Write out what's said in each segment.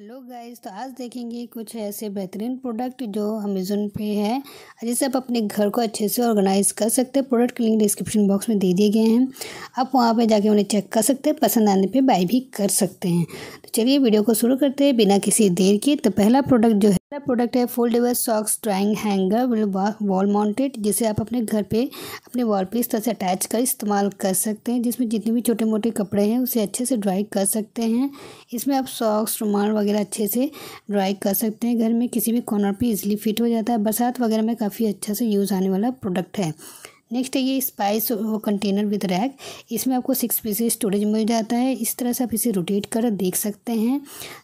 hello guys तो आज देखेंगे कुछ ऐसे बेहतरीन प्रोडक्ट जो अमेज़ोन पे है जिससे आप अपने घर को अच्छे से ऑर्गेनाइज कर सकते हैं प्रोडक्ट के लिंक डिस्क्रिप्शन बॉक्स में दे दिए गए हैं आप वहाँ पे जाके उन्हें चेक कर सकते हैं पसंद आने पे बाय भी कर सकते हैं तो चलिए वीडियो को शुरू करते हैं बिना किसी देर के तो पहला प्रोडक्ट जो है प्रोडक्ट है foldable socks drying hanger wall mounted जिसे आप अपने घर पे अपने वॉल पे इस तरह से अटैच कर इस्तेमाल कर सकते हैं जिसमें जितने भी छोटे मोटे कपड़े हैं उसे अच्छे से ड्राई कर सकते हैं इसमें आप सॉक्स रुमाल वगैरह अच्छे से ड्राई कर सकते हैं घर में किसी भी कॉर्नर पर ईजिली फिट हो जाता है बरसात वगैरह में काफ़ी अच्छा से यूज़ आने वाला प्रोडक्ट है नेक्स्ट है ये स्पाइस कंटेनर विद रैक इसमें आपको सिक्स पीसेस स्टोरेज मिल जाता है इस तरह से आप इसे रोटेट कर देख सकते हैं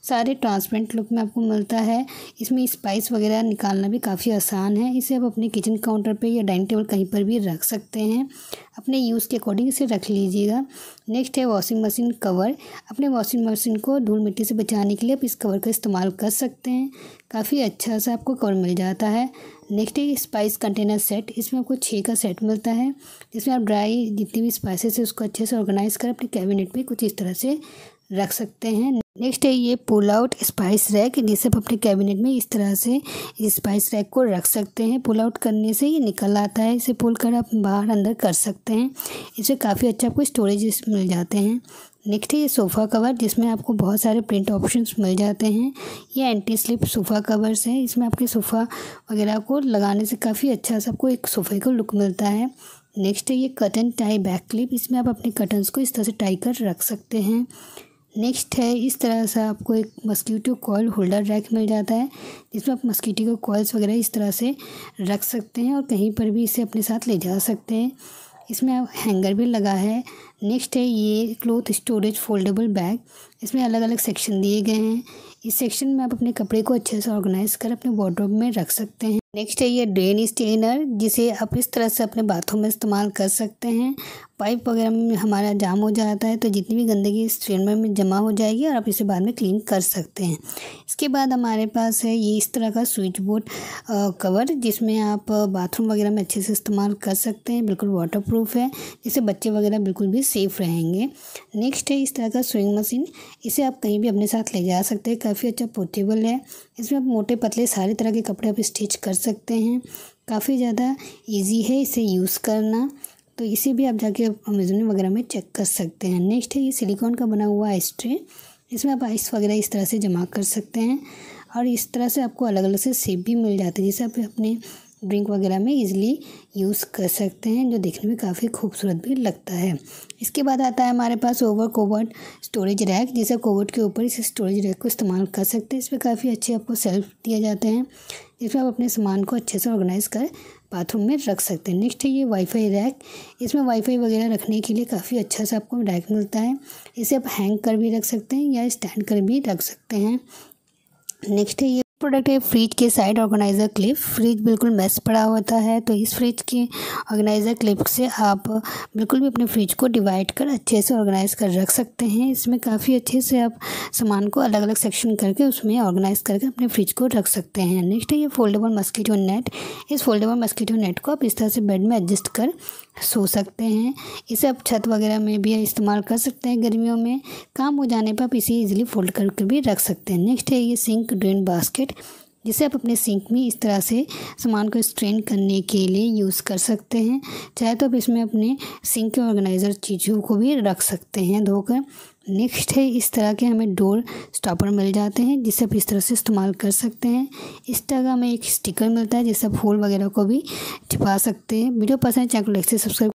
सारे ट्रांसपेरेंट लुक में आपको मिलता है इसमें स्पाइस वगैरह निकालना भी काफ़ी आसान है इसे आप अपने किचन काउंटर पे या डाइनिंग टेबल कहीं पर भी रख सकते हैं अपने यूज़ के अकॉर्डिंग इसे रख लीजिएगा नेक्स्ट है वॉशिंग मशीन कवर अपने वॉशिंग मशीन को धूल मिट्टी से बचाने के लिए आप इस कवर का इस्तेमाल कर सकते हैं काफ़ी अच्छा सा आपको कवर मिल जाता है नेक्स्ट है स्पाइस कंटेनर सेट इसमें आपको छः का सेट मिलता है जिसमें आप ड्राई जितनी भी स्पाइसेस है उसको अच्छे से ऑर्गेनाइज कर अपने कैबिनेट में कुछ इस तरह से रख सकते हैं नेक्स्ट है ये पुल आउट स्पाइस रैक जिसे आप अपने कैबिनेट में इस तरह से स्पाइस रैक को रख सकते हैं पुल आउट करने से ये निकल आता है इसे पुल कर आप बाहर अंदर कर सकते हैं इससे काफ़ी अच्छा आपको स्टोरेज मिल जाते हैं नेक्स्ट है ये सोफ़ा कवर जिसमें आपको बहुत सारे प्रिंट ऑप्शंस मिल जाते हैं ये एंटी स्लिप सोफ़ा कवर्स हैं इसमें आपके सोफ़ा वगैरह को लगाने से काफ़ी अच्छा सा आपको एक सोफ़े का लुक मिलता है नेक्स्ट है ये कटन टाई बैक क्लिप इसमें आप अपने कटन्स को इस तरह से टाई कर रख सकते हैं नेक्स्ट है इस तरह से आपको एक मस्कीटो कॉल होल्डर रैक मिल जाता है जिसमें आप मस्कीटो कॉल्स वगैरह इस तरह से रख सकते हैं और कहीं पर भी इसे अपने साथ ले जा सकते हैं इसमें आप हैंगर भी लगा है नेक्स्ट है ये क्लोथ स्टोरेज फोल्डेबल बैग इसमें अलग अलग सेक्शन दिए गए हैं इस सेक्शन में आप अपने कपड़े को अच्छे से ऑर्गेनाइज कर अपने वार्ड्रोब में रख सकते हैं नेक्स्ट है ये ड्रेन स्टेनर जिसे आप इस तरह से अपने बाथरूम में इस्तेमाल कर सकते हैं पाइप वगैरह में हमारा जाम हो जाता है तो जितनी भी गंदगी इस स्ट्रेनर में जमा हो जाएगी और आप इसे बाद में क्लीन कर सकते हैं इसके बाद हमारे पास है ये इस तरह का स्विच बोर्ड कवर जिसमें आप बाथरूम वगैरह में अच्छे से इस्तेमाल कर सकते हैं बिल्कुल वाटर प्रूफ है जिसे बच्चे वगैरह बिल्कुल भी सेफ़ रहेंगे नेक्स्ट है इस तरह का स्विंग मशीन इसे आप कहीं भी अपने साथ ले जा सकते हैं काफ़ी अच्छा पोर्टेबल है इसमें आप मोटे पतले सारे तरह के कपड़े आप स्टिच कर सकते हैं काफ़ी ज़्यादा ईजी है इसे यूज़ करना तो इसे भी आप जाके अमेजोन वगैरह में चेक कर सकते हैं नेक्स्ट है ये सिलिकॉन का बना हुआ आइस ट्रे इसमें आप आइस वगैरह इस तरह से जमा कर सकते हैं और इस तरह से आपको अलग अलग से सेप भी मिल जाते हैं जैसे आप अपने ड्रिंक वगैरह में इजीली यूज़ कर सकते हैं जो देखने में काफ़ी खूबसूरत भी लगता है इसके बाद आता है हमारे पास ओवर कोवर्ट स्टोरेज रैक जैसे कोवर्ट के ऊपर इस स्टोरेज रैक को इस्तेमाल कर सकते हैं इसमें काफ़ी अच्छे आपको सेल्फ दिए जाते हैं जिसमें आप अपने सामान को अच्छे से ऑर्गेनाइज़ कर बाथरूम में रख सकते हैं नेक्स्ट है ये वाईफाई रैक इसमें वाईफाई वगैरह रखने के लिए काफ़ी अच्छा सा आपको रैक मिलता है इसे आप हैंग कर भी रख सकते हैं या स्टैंड कर भी रख सकते हैं नेक्स्ट है ये प्रोडक्ट है फ्रिज के साइड ऑर्गेनाइज़र क्लिप फ्रिज बिल्कुल मेस पड़ा होता है तो इस फ्रिज के ऑर्गेनाइज़र क्लिप से आप बिल्कुल भी अपने फ्रिज को डिवाइड कर अच्छे से ऑर्गेनाइज़ कर रख सकते हैं इसमें काफ़ी अच्छे से आप सामान को अलग अलग सेक्शन करके उसमें ऑर्गेनाइज़ करके अपने फ्रिज को रख सकते हैं नेक्स्ट है ये फोल्डेबल मस्कीटो नेट इस फोल्डेबल मस्कीटो नेट को आप इस तरह से बेड में एडजस्ट कर सो सकते हैं इसे आप छत वगैरह में भी इस्तेमाल कर सकते हैं गर्मियों में काम हो जाने पर आप इसे इजीली फोल्ड करके भी रख सकते हैं नेक्स्ट है ये सिंक ड्रेन बास्केट जिसे आप अपने सिंक में इस तरह से सामान को स्ट्रेन करने के लिए यूज़ कर सकते हैं चाहे तो आप इसमें अपने सिंक के ऑर्गेनाइज़र चीज़ों को भी रख सकते हैं धोकर नेक्स्ट है इस तरह के हमें डोर स्टॉपर मिल जाते हैं जिसे आप इस तरह से इस्तेमाल कर सकते हैं इस तरह का हमें एक स्टिकर मिलता है जिससे आप फूल वगैरह को भी छिपा सकते हैं वीडियो पसंद है चैनल को लाइक से सब्सक्राइब